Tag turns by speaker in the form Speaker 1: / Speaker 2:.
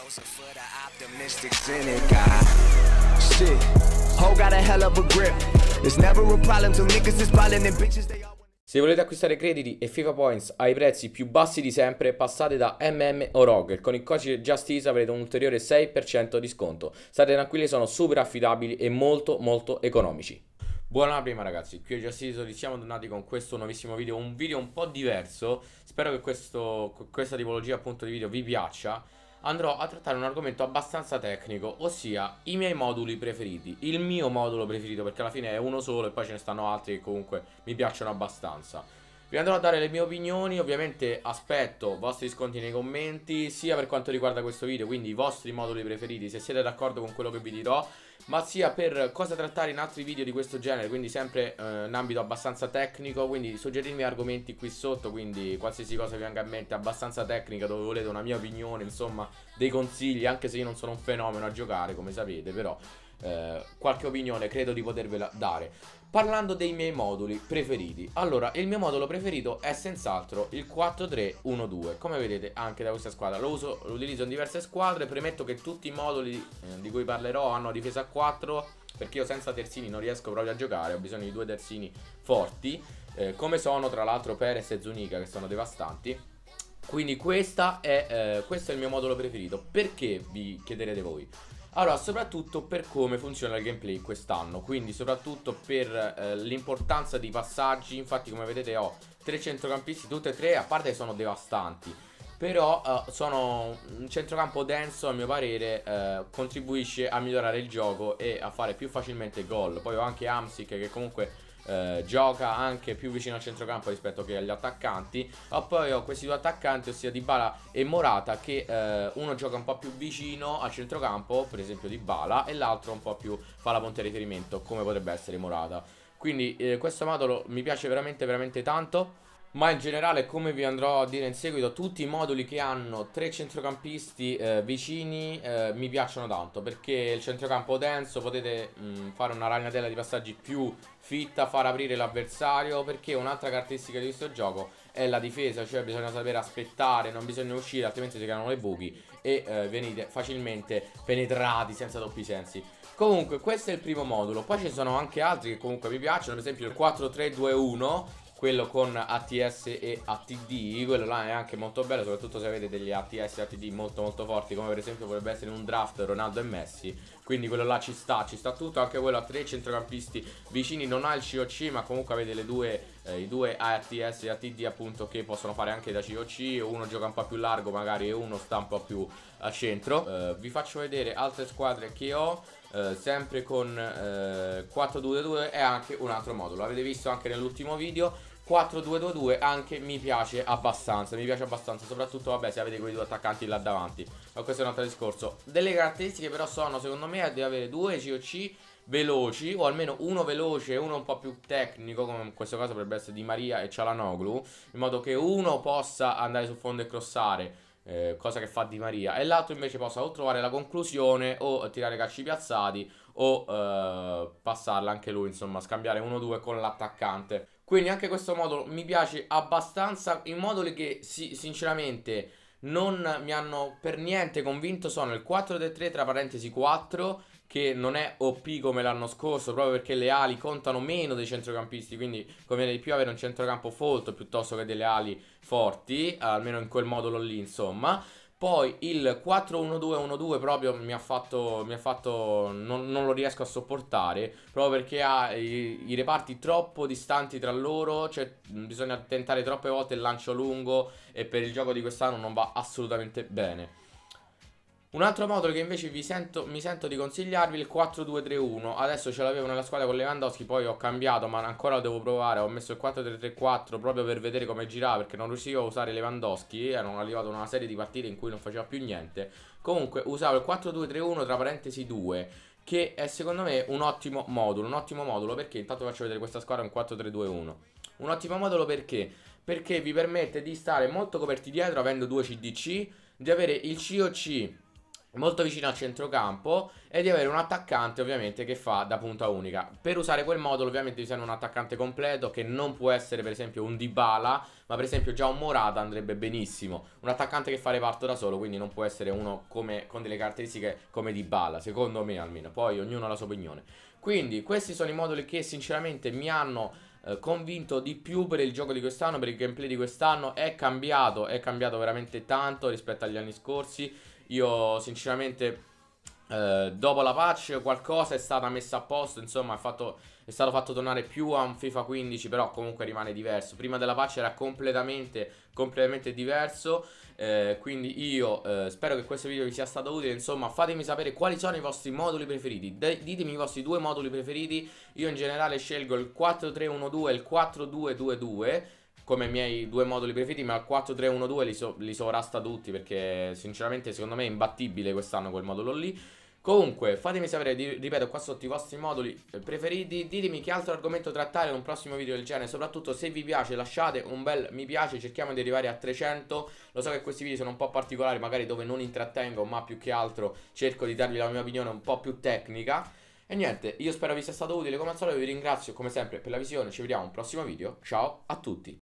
Speaker 1: closer for the optimistic cynic. Shit, ho got a hell of a grip. There's never a problem till niggas is ballin' and bitches they all se volete acquistare crediti e FIFA Points ai prezzi più bassi di sempre, passate da MM o ROG. Con il codice Justice avrete un ulteriore 6% di sconto. State tranquilli, sono super affidabili e molto molto economici. Buona prima ragazzi, qui è Justice, li siamo tornati con questo nuovissimo video, un video un po' diverso. Spero che questo, questa tipologia appunto di video vi piaccia andrò a trattare un argomento abbastanza tecnico, ossia i miei moduli preferiti, il mio modulo preferito perché alla fine è uno solo e poi ce ne stanno altri che comunque mi piacciono abbastanza. Vi andrò a dare le mie opinioni, ovviamente aspetto vostri sconti nei commenti, sia per quanto riguarda questo video, quindi i vostri moduli preferiti, se siete d'accordo con quello che vi dirò, ma sia per cosa trattare in altri video di questo genere, quindi sempre eh, in ambito abbastanza tecnico, quindi suggerirmi argomenti qui sotto, quindi qualsiasi cosa vi venga in mente abbastanza tecnica, dove volete una mia opinione, insomma, dei consigli, anche se io non sono un fenomeno a giocare, come sapete, però... Eh, qualche opinione credo di potervela dare parlando dei miei moduli preferiti. Allora, il mio modulo preferito è senz'altro il 4-3-1-2. Come vedete anche da questa squadra, lo, uso, lo utilizzo in diverse squadre. Premetto che tutti i moduli eh, di cui parlerò hanno difesa a 4 perché io senza terzini non riesco proprio a giocare, ho bisogno di due terzini forti, eh, come sono tra l'altro Perez e Zunica che sono devastanti. Quindi è, eh, questo è il mio modulo preferito. Perché vi chiederete voi? Allora, soprattutto per come funziona il gameplay quest'anno, quindi soprattutto per eh, l'importanza dei passaggi, infatti come vedete ho tre centrocampisti, tutte e tre, a parte che sono devastanti, però eh, sono un centrocampo denso a mio parere, eh, contribuisce a migliorare il gioco e a fare più facilmente gol, poi ho anche Amsic che comunque eh, gioca anche più vicino al centrocampo rispetto che agli attaccanti. Ma ah, poi ho questi due attaccanti, ossia Dybala e Morata, che eh, uno gioca un po' più vicino al centrocampo, per esempio Dybala, e l'altro un po' più fa la punta di riferimento, come potrebbe essere Morata. Quindi eh, questo modulo mi piace veramente veramente tanto ma in generale come vi andrò a dire in seguito tutti i moduli che hanno tre centrocampisti eh, vicini eh, mi piacciono tanto perché il centrocampo denso potete mh, fare una ragnatela di passaggi più fitta far aprire l'avversario perché un'altra caratteristica di questo gioco è la difesa cioè bisogna sapere aspettare non bisogna uscire altrimenti si creano le buchi e eh, venite facilmente penetrati senza doppi sensi Comunque questo è il primo modulo Poi ci sono anche altri che comunque mi piacciono Per esempio il 4-3-2-1 quello con ATS e ATD, quello là è anche molto bello, soprattutto se avete degli ATS e ATD molto molto forti, come per esempio potrebbe essere un draft Ronaldo e Messi quindi quello là ci sta, ci sta tutto. Anche quello a tre centrocampisti vicini. Non ha il COC, ma comunque avete le due, eh, i due ATS e ATD appunto che possono fare anche da COC. Uno gioca un po' più largo magari e uno sta un po' più a centro. Eh, vi faccio vedere altre squadre che ho. Eh, sempre con 4-2-2 eh, e anche un altro modulo. l'avete visto anche nell'ultimo video 4-2-2-2 anche mi piace abbastanza, mi piace abbastanza, soprattutto vabbè se avete quei due attaccanti là davanti, ma questo è un altro discorso. Delle caratteristiche però sono secondo me di avere due COC veloci, o almeno uno veloce e uno un po' più tecnico, come in questo caso potrebbe essere Di Maria e Cialanoglu, in modo che uno possa andare sul fondo e crossare, eh, cosa che fa Di Maria, e l'altro invece possa o trovare la conclusione o tirare calci piazzati o eh, passarla anche lui, insomma, scambiare 1-2 con l'attaccante. Quindi anche questo modulo mi piace abbastanza. I moduli che sì, sinceramente non mi hanno per niente convinto sono il 4-3 del tra parentesi 4 che non è OP come l'anno scorso proprio perché le ali contano meno dei centrocampisti quindi conviene di più avere un centrocampo folto piuttosto che delle ali forti almeno in quel modulo lì insomma poi il 4-1-2-1-2 proprio mi ha fatto, mi ha fatto non, non, lo riesco a sopportare, proprio perché ha i, i reparti troppo distanti tra loro, cioè bisogna tentare troppe volte il lancio lungo e per il gioco di quest'anno non va assolutamente bene. Un altro modulo che invece sento, mi sento di consigliarvi è il 4-2-3-1. Adesso ce l'avevo nella squadra con Lewandowski, poi ho cambiato, ma ancora lo devo provare. Ho messo il 4-3-3-4 proprio per vedere come girava, perché non riuscivo a usare Lewandowski. Eh, erano arrivato una serie di partite in cui non faceva più niente. Comunque usavo il 4-2-3-1 tra parentesi 2 che è secondo me un ottimo modulo, un ottimo modulo perché intanto faccio vedere questa squadra in 4-3-2-1. Un ottimo modulo perché? Perché vi permette di stare molto coperti dietro avendo due CDC, di avere il COC molto vicino al centrocampo e di avere un attaccante ovviamente che fa da punta unica. Per usare quel modulo ovviamente bisogna un attaccante completo che non può essere per esempio un Dybala, ma per esempio già un Morata andrebbe benissimo. Un attaccante che fa reparto da solo, quindi non può essere uno come, con delle caratteristiche come Dybala, secondo me almeno. Poi ognuno ha la sua opinione. Quindi questi sono i moduli che sinceramente mi hanno eh, convinto di più per il gioco di quest'anno, per il gameplay di quest'anno. È cambiato, è cambiato veramente tanto rispetto agli anni scorsi io sinceramente eh, dopo la patch qualcosa è stata messa a posto, insomma è, fatto, è, stato fatto tornare più a un FIFA 15, però comunque rimane diverso. Prima della patch era completamente, completamente diverso, eh, quindi io eh, spero che questo video vi sia stato utile, insomma fatemi sapere quali sono i vostri moduli preferiti, De ditemi i vostri due moduli preferiti, io in generale scelgo il 4312 e il 4222 come i miei due moduli preferiti, ma al 4-3-1-2 li, so, li sovrasta tutti perché sinceramente secondo me è imbattibile quest'anno quel modulo lì. Comunque, fatemi sapere, ripeto, qua sotto i vostri moduli eh, preferiti, ditemi che altro argomento trattare in un prossimo video del genere, soprattutto se vi piace lasciate un bel mi piace, cerchiamo di arrivare a 300, lo so che questi video sono un po' particolari, magari dove non intrattengo, ma più che altro cerco di darvi la mia opinione un po' più tecnica. E niente, io spero vi sia stato utile, come al solito vi ringrazio come sempre per la visione, ci vediamo a un prossimo video, ciao a tutti!